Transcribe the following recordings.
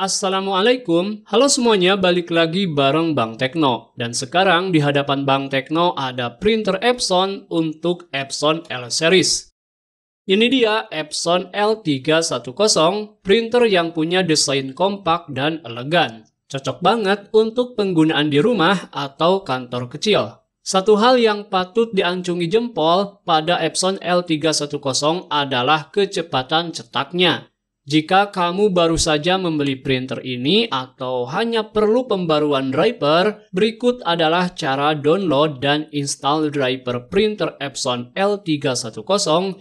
Assalamualaikum, halo semuanya balik lagi bareng Bang Tekno Dan sekarang di hadapan Bang Tekno ada printer Epson untuk Epson L series Ini dia Epson L310, printer yang punya desain kompak dan elegan Cocok banget untuk penggunaan di rumah atau kantor kecil satu hal yang patut diancungi jempol pada Epson L310 adalah kecepatan cetaknya. Jika kamu baru saja membeli printer ini atau hanya perlu pembaruan driver, berikut adalah cara download dan install driver printer Epson L310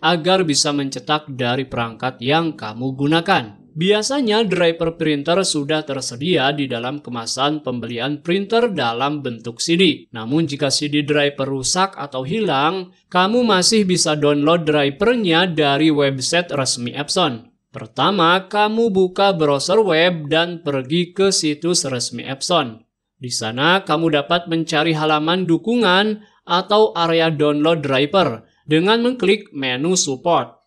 agar bisa mencetak dari perangkat yang kamu gunakan. Biasanya driver printer sudah tersedia di dalam kemasan pembelian printer dalam bentuk CD. Namun jika CD driver rusak atau hilang, kamu masih bisa download drivernya dari website resmi Epson. Pertama, kamu buka browser web dan pergi ke situs resmi Epson. Di sana, kamu dapat mencari halaman dukungan atau area download driver dengan mengklik menu support.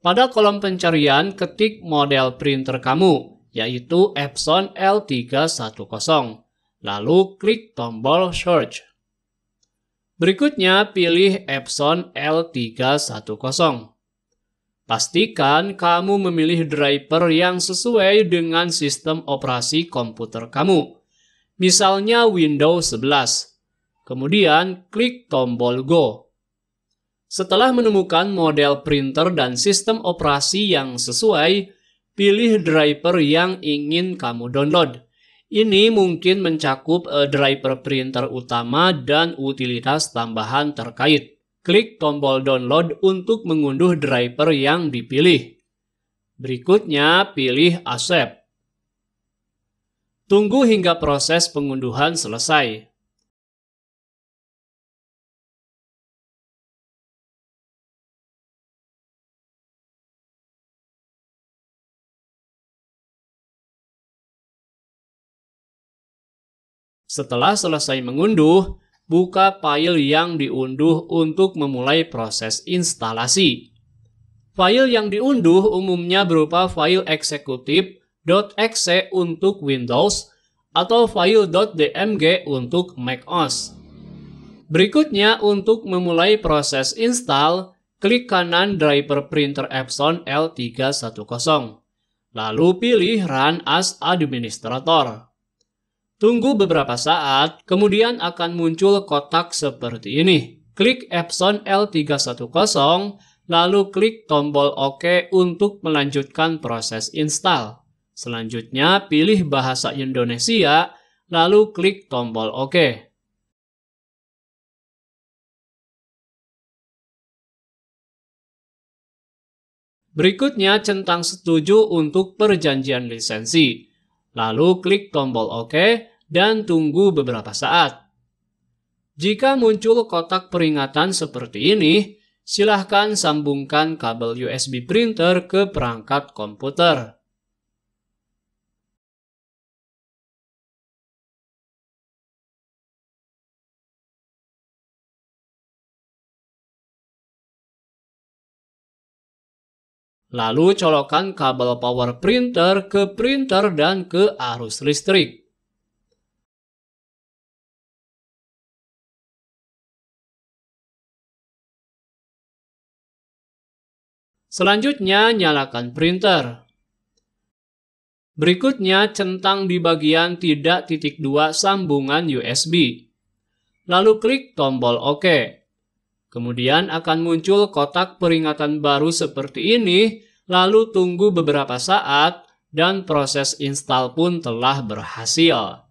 Pada kolom pencarian, ketik model printer kamu, yaitu Epson L310. Lalu klik tombol search. Berikutnya, pilih Epson L310. Pastikan kamu memilih driver yang sesuai dengan sistem operasi komputer kamu. Misalnya Windows 11. Kemudian klik tombol Go. Setelah menemukan model printer dan sistem operasi yang sesuai, pilih driver yang ingin kamu download. Ini mungkin mencakup eh, driver printer utama dan utilitas tambahan terkait. Klik tombol download untuk mengunduh driver yang dipilih. Berikutnya, pilih Accept. Tunggu hingga proses pengunduhan selesai. Setelah selesai mengunduh, buka file yang diunduh untuk memulai proses instalasi. File yang diunduh umumnya berupa file eksekutif .exe untuk Windows atau file .dmg untuk macOS. Berikutnya untuk memulai proses install, klik kanan driver printer Epson L310. Lalu pilih Run as Administrator. Tunggu beberapa saat, kemudian akan muncul kotak seperti ini. Klik Epson L310, lalu klik tombol OK untuk melanjutkan proses install. Selanjutnya, pilih bahasa Indonesia, lalu klik tombol OK. Berikutnya centang setuju untuk perjanjian lisensi lalu klik tombol OK dan tunggu beberapa saat. Jika muncul kotak peringatan seperti ini, silahkan sambungkan kabel USB printer ke perangkat komputer. Lalu colokkan kabel power printer ke printer dan ke arus listrik. Selanjutnya, nyalakan printer. Berikutnya, centang di bagian tidak titik dua sambungan USB. Lalu klik tombol OK. Kemudian akan muncul kotak peringatan baru seperti ini, lalu tunggu beberapa saat dan proses install pun telah berhasil.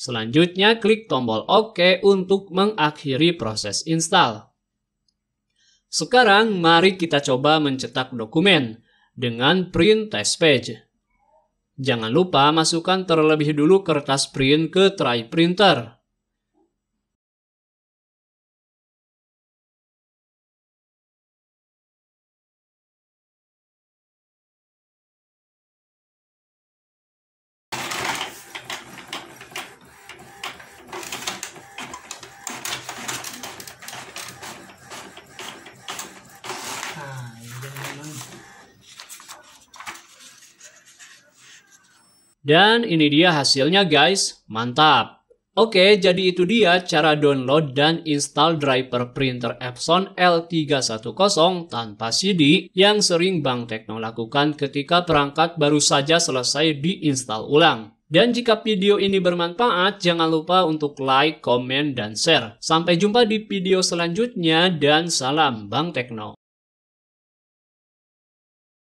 Selanjutnya klik tombol OK untuk mengakhiri proses install. Sekarang mari kita coba mencetak dokumen dengan print test page. Jangan lupa masukkan terlebih dulu kertas print ke tray printer. Dan ini dia hasilnya guys, mantap. Oke, jadi itu dia cara download dan install driver printer Epson L310 tanpa CD yang sering Bang Tekno lakukan ketika perangkat baru saja selesai diinstal ulang. Dan jika video ini bermanfaat, jangan lupa untuk like, komen, dan share. Sampai jumpa di video selanjutnya, dan salam Bang Tekno.